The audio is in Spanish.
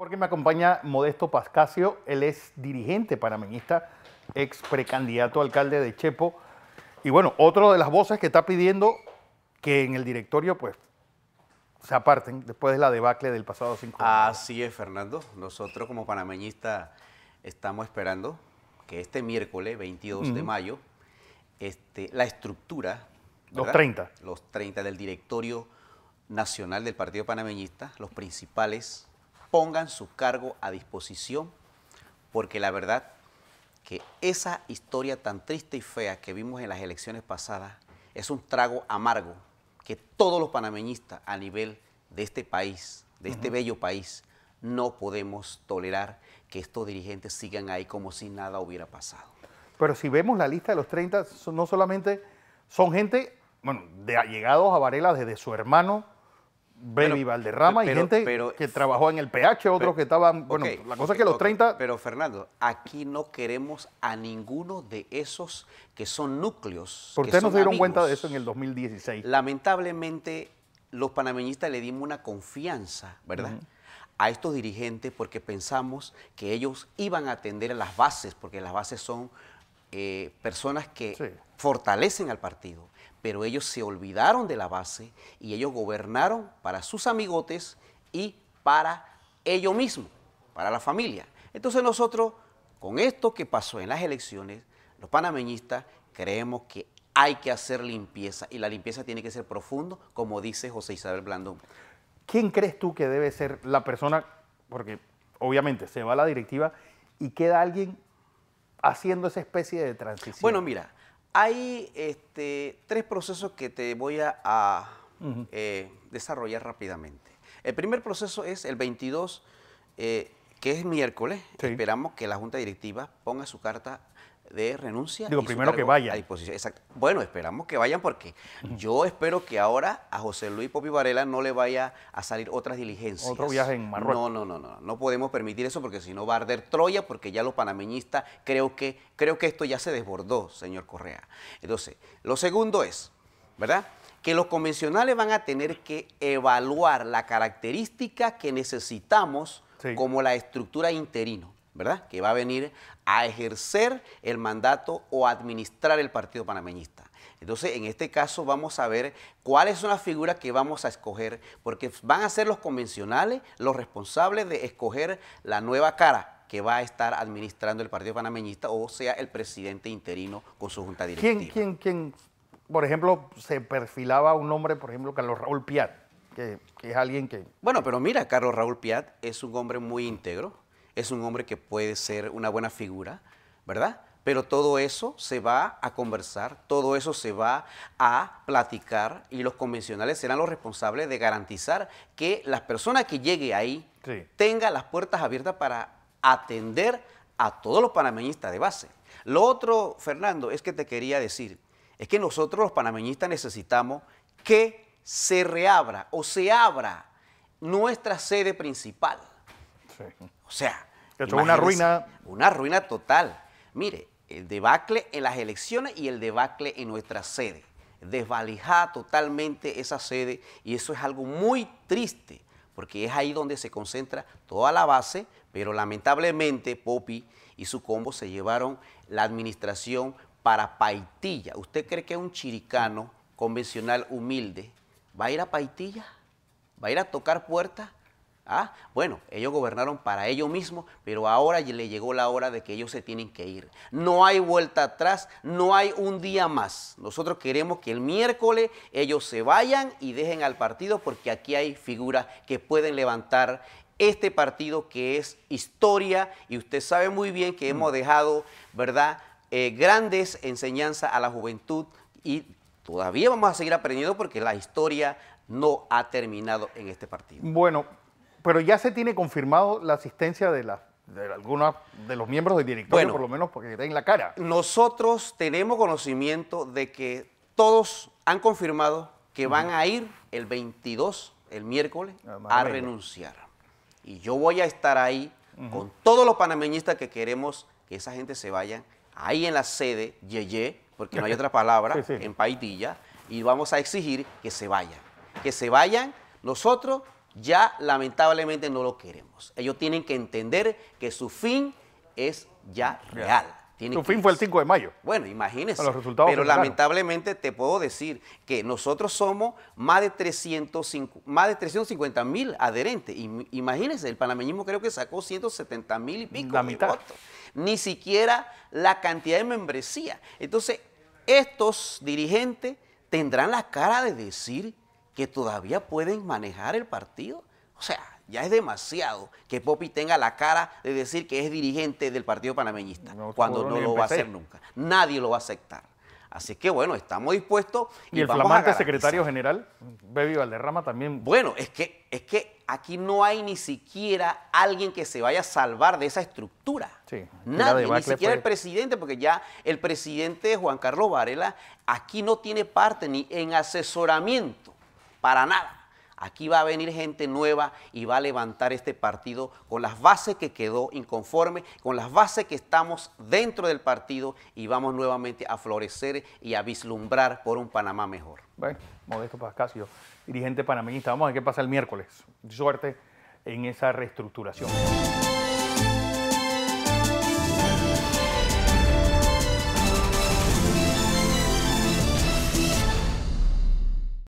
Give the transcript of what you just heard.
Porque me acompaña Modesto Pascasio, él es dirigente panameñista, ex precandidato alcalde de Chepo. Y bueno, otro de las voces que está pidiendo que en el directorio pues se aparten después de la debacle del pasado 5 de Así es, Fernando. Nosotros como panameñista estamos esperando que este miércoles 22 de mayo este, la estructura... Los 30. Los 30 del directorio nacional del Partido Panameñista, los principales pongan su cargo a disposición, porque la verdad que esa historia tan triste y fea que vimos en las elecciones pasadas es un trago amargo que todos los panameñistas a nivel de este país, de este bello país, no podemos tolerar que estos dirigentes sigan ahí como si nada hubiera pasado. Pero si vemos la lista de los 30, no solamente son gente, bueno, de allegados a Varela desde su hermano, Baby Valderrama y gente que trabajó en el PH, otros que estaban. Bueno, la cosa es que los 30. Pero Fernando, aquí no queremos a ninguno de esos que son núcleos. ¿Por qué no se dieron cuenta de eso en el 2016? Lamentablemente, los panameñistas le dimos una confianza, ¿verdad? A estos dirigentes porque pensamos que ellos iban a atender a las bases, porque las bases son eh, personas que fortalecen al partido pero ellos se olvidaron de la base y ellos gobernaron para sus amigotes y para ellos mismos, para la familia. Entonces nosotros, con esto que pasó en las elecciones, los panameñistas creemos que hay que hacer limpieza y la limpieza tiene que ser profundo, como dice José Isabel Blandón. ¿Quién crees tú que debe ser la persona? Porque obviamente se va a la directiva y queda alguien haciendo esa especie de transición. Bueno, mira, hay este, tres procesos que te voy a, eh, desarrollar rápidamente. El primer proceso es el 22, eh, que es miércoles. Esperamos que la Junta Directiva ponga su carta de renuncia. Digo, primero que vayan. disposición. Bueno, esperamos que vayan porque yo espero que ahora a José Luis Popi Varela no le vaya a salir otras diligencias. Otro viaje en Marruecos. No, no, no, no. No podemos permitir eso porque si no va a arder Troya porque ya los panameñistas creo que, creo que esto ya se desbordó, señor Correa. Entonces, lo segundo es, ¿verdad? que los convencionales van a tener que evaluar la característica que necesitamos como la estructura interino. ¿verdad? Que va a venir a ejercer el mandato o administrar el Partido Panameñista. Entonces, en este caso vamos a ver cuáles son las figuras que vamos a escoger, porque van a ser los convencionales los responsables de escoger la nueva cara que va a estar administrando el Partido Panameñista, o sea, el presidente interino con su junta directiva. ¿Quién, quién, quién? Por ejemplo, se perfilaba un hombre, por ejemplo, Carlos Raúl Piat, que, que es alguien que... Bueno, pero mira, Carlos Raúl Piat es un hombre muy íntegro, es un hombre que puede ser una buena figura, ¿verdad? Pero todo eso se va a conversar, todo eso se va a platicar y los convencionales serán los responsables de garantizar que la persona que llegue ahí tenga las puertas abiertas para atender a todos los panameñistas de base. Lo otro, Fernando, es que te quería decir, es que nosotros los panameñistas necesitamos que se reabra o se abra nuestra sede principal. O sea, una ruina. Una ruina total. Mire, el debacle en las elecciones y el debacle en nuestra sede. Desvalijada totalmente esa sede y eso es algo muy triste porque es ahí donde se concentra toda la base, pero lamentablemente Popi y su combo se llevaron la administración para Paitilla. ¿Usted cree que un chiricano convencional humilde va a ir a Paitilla? ¿Va a ir a tocar puertas? Ah, bueno, ellos gobernaron para ellos mismos, pero ahora le llegó la hora de que ellos se tienen que ir. No hay vuelta atrás, no hay un día más. Nosotros queremos que el miércoles ellos se vayan y dejen al partido porque aquí hay figuras que pueden levantar este partido que es historia y usted sabe muy bien que hemos mm. dejado, ¿verdad? Eh, grandes enseñanzas a la juventud y todavía vamos a seguir aprendiendo porque la historia no ha terminado en este partido. Bueno, pero ya se tiene confirmado la asistencia de algunos de los miembros del directorio, por lo menos porque está en la cara. Nosotros tenemos conocimiento de que todos han confirmado que van a ir el 22, el miércoles, ah, a renunciar. Y yo voy a estar ahí con todos los panameñistas que queremos que esa gente se vaya ahí en la sede, Yeye, porque no hay otra palabra, en Paitilla, y vamos a exigir que se vayan. Que se vayan, nosotros ya lamentablemente no lo queremos. Ellos tienen que entender que su fin es ya real. su fin fue el 5 de mayo. Bueno, imagínense. Los resultados pero lamentablemente te puedo decir que nosotros somos más de 350, más de mil adherentes. imagínense, el panameñismo creo que sacó 170 mil y pico la Ni siquiera la cantidad de membresía. Entonces, estos dirigentes tendrán la cara de decir que todavía pueden manejar el partido. O sea, ya es demasiado que Popi tenga la cara de decir que es dirigente del Partido Panameñista, cuando no lo va a hacer nunca. Nadie lo va a aceptar. Así que bueno, estamos dispuestos. ¿Y, el flamante secretario general, Bebi Valderrama, también? Bueno, es que, es que aquí no hay ni siquiera alguien que se vaya a salvar de esa estructura. Nadie, ni siquiera el presidente, porque ya el presidente Juan Carlos Varela aquí no tiene parte ni en asesoramiento para nada. Aquí va a venir gente nueva y va a levantar este partido con las bases que quedó inconforme, con las bases que estamos dentro del partido y vamos nuevamente a florecer y a vislumbrar por un Panamá mejor. Bueno, Modesto Pascasio, dirigente panameñista, vamos a ver qué pasa el miércoles. Suerte en esa reestructuración.